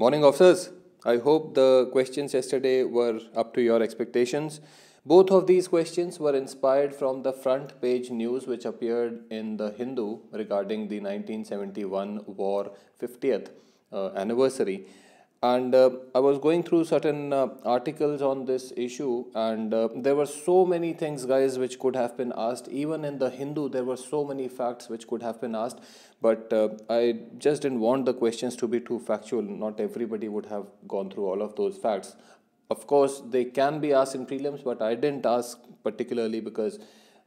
Morning, officers. I hope the questions yesterday were up to your expectations. Both of these questions were inspired from the front page news which appeared in The Hindu regarding the 1971 war 50th uh, anniversary and uh, i was going through certain uh, articles on this issue and uh, there were so many things guys which could have been asked even in the hindu there were so many facts which could have been asked but uh, i just didn't want the questions to be too factual not everybody would have gone through all of those facts of course they can be asked in prelims but i didn't ask particularly because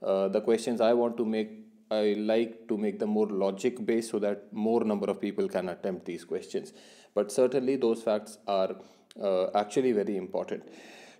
uh, the questions i want to make I like to make them more logic based so that more number of people can attempt these questions. But certainly those facts are uh, actually very important.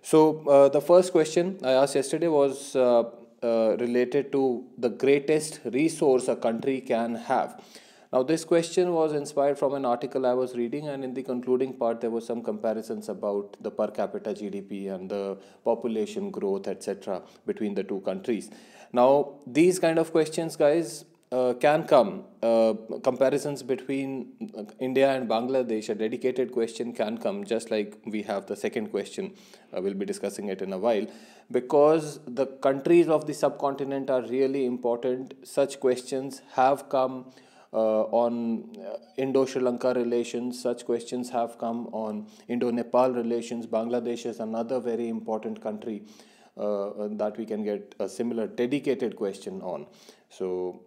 So uh, the first question I asked yesterday was uh, uh, related to the greatest resource a country can have. Now this question was inspired from an article I was reading and in the concluding part there were some comparisons about the per capita GDP and the population growth etc between the two countries. Now, these kind of questions, guys, uh, can come. Uh, comparisons between uh, India and Bangladesh, a dedicated question can come, just like we have the second question. Uh, we'll be discussing it in a while. Because the countries of the subcontinent are really important, such questions have come. Uh, on uh, Indo Sri Lanka relations. Such questions have come on Indo Nepal relations. Bangladesh is another very important country uh, uh, that we can get a similar dedicated question on. So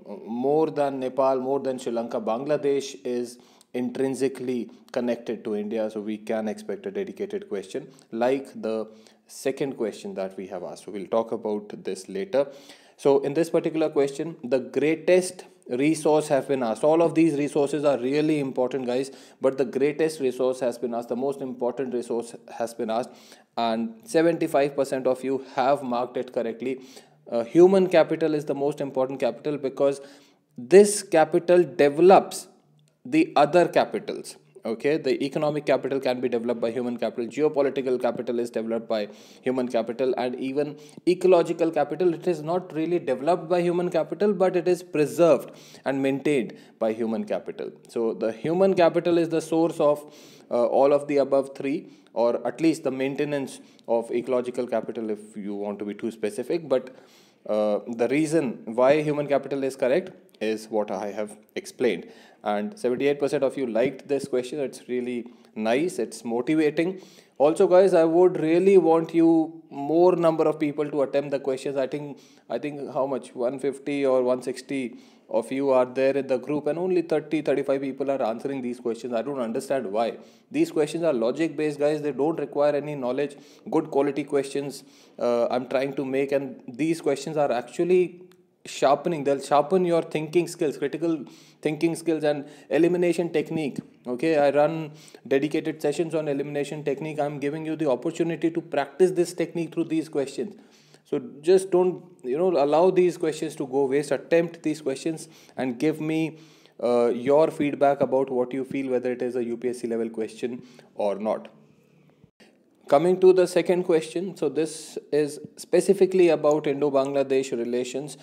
uh, more than Nepal, more than Sri Lanka, Bangladesh is intrinsically connected to India. So we can expect a dedicated question like the second question that we have asked. So we'll talk about this later. So in this particular question, the greatest resource have been asked all of these resources are really important guys but the greatest resource has been asked the most important resource has been asked and 75% of you have marked it correctly uh, human capital is the most important capital because this capital develops the other capitals okay the economic capital can be developed by human capital geopolitical capital is developed by human capital and even ecological capital it is not really developed by human capital but it is preserved and maintained by human capital so the human capital is the source of uh, all of the above three or at least the maintenance of ecological capital if you want to be too specific but uh, the reason why human capital is correct is what I have explained. And 78% of you liked this question. It's really nice. It's motivating. Also, guys, I would really want you more number of people to attempt the questions. I think I think how much 150 or 160 of you are there in the group and only 30 35 people are answering these questions i don't understand why these questions are logic based guys they don't require any knowledge good quality questions uh, i'm trying to make and these questions are actually sharpening they'll sharpen your thinking skills critical thinking skills and elimination technique okay i run dedicated sessions on elimination technique i'm giving you the opportunity to practice this technique through these questions so just don't you know allow these questions to go waste attempt these questions and give me uh, your feedback about what you feel whether it is a upsc level question or not coming to the second question so this is specifically about indo bangladesh relations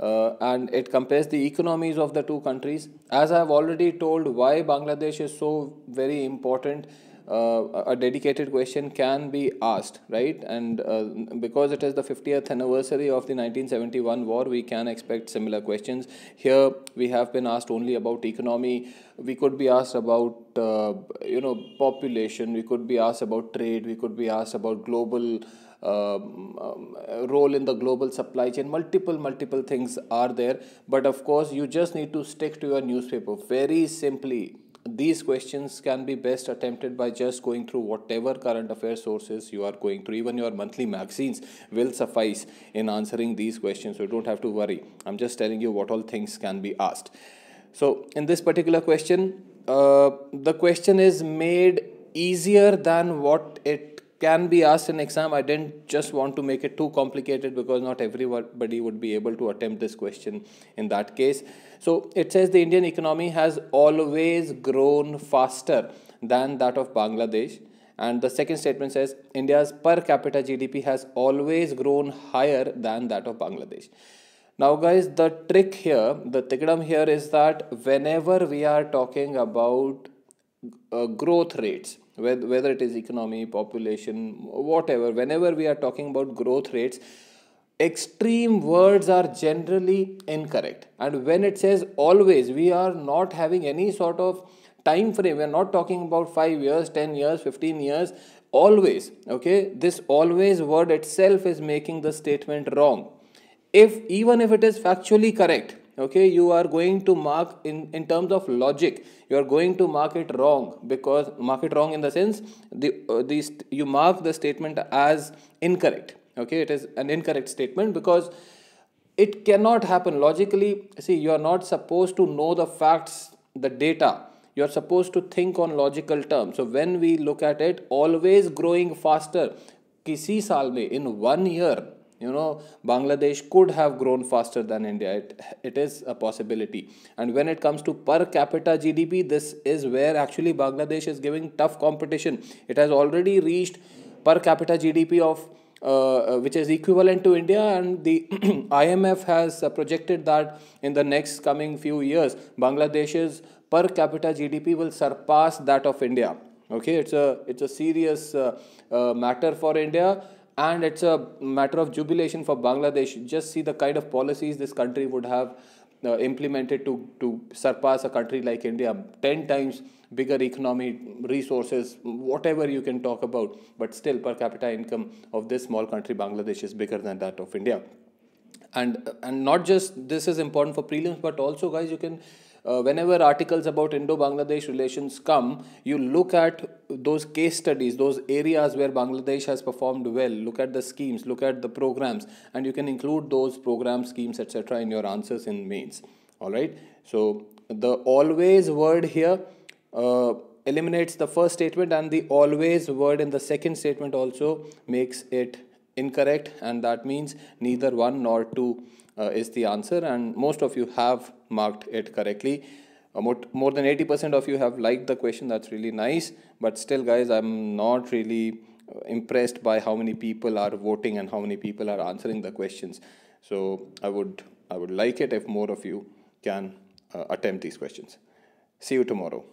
uh, and it compares the economies of the two countries. As I have already told why Bangladesh is so very important uh, a dedicated question can be asked, right? And uh, because it is the 50th anniversary of the 1971 war, we can expect similar questions. Here, we have been asked only about economy. We could be asked about, uh, you know, population. We could be asked about trade. We could be asked about global um, um, role in the global supply chain multiple multiple things are there but of course you just need to stick to your newspaper very simply these questions can be best attempted by just going through whatever current affairs sources you are going through. Even your monthly magazines will suffice in answering these questions. So you don't have to worry. I'm just telling you what all things can be asked. So in this particular question, uh, the question is made easier than what it can be asked in exam. I didn't just want to make it too complicated because not everybody would be able to attempt this question in that case. So it says the Indian economy has always grown faster than that of Bangladesh. And the second statement says India's per capita GDP has always grown higher than that of Bangladesh. Now, guys, the trick here, the tikram here is that whenever we are talking about uh, growth rates whether, whether it is economy population whatever whenever we are talking about growth rates extreme words are generally incorrect and when it says always we are not having any sort of time frame we are not talking about 5 years 10 years 15 years always okay this always word itself is making the statement wrong if even if it is factually correct okay you are going to mark in in terms of logic you are going to mark it wrong because mark it wrong in the sense the uh, these you mark the statement as incorrect okay it is an incorrect statement because it cannot happen logically see you are not supposed to know the facts the data you are supposed to think on logical terms so when we look at it always growing faster किसी साल में in one year you know bangladesh could have grown faster than india it, it is a possibility and when it comes to per capita gdp this is where actually bangladesh is giving tough competition it has already reached per capita gdp of uh, uh, which is equivalent to India, and the IMF has uh, projected that in the next coming few years, Bangladesh's per capita GDP will surpass that of India. Okay, it's a it's a serious uh, uh matter for India and it's a matter of jubilation for Bangladesh. Just see the kind of policies this country would have uh, implemented to, to surpass a country like India, 10 times bigger economy, resources, whatever you can talk about. But still, per capita income of this small country, Bangladesh, is bigger than that of India. And, and not just this is important for prelims, but also, guys, you can uh, whenever articles about Indo-Bangladesh relations come, you look at those case studies, those areas where Bangladesh has performed well, look at the schemes, look at the programs, and you can include those programs, schemes, etc. in your answers in mains. All right. So the always word here uh, eliminates the first statement and the always word in the second statement also makes it incorrect and that means neither 1 nor 2 uh, is the answer and most of you have marked it correctly. Uh, more, more than 80% of you have liked the question that's really nice but still guys I'm not really uh, impressed by how many people are voting and how many people are answering the questions. So I would I would like it if more of you can uh, attempt these questions. See you tomorrow.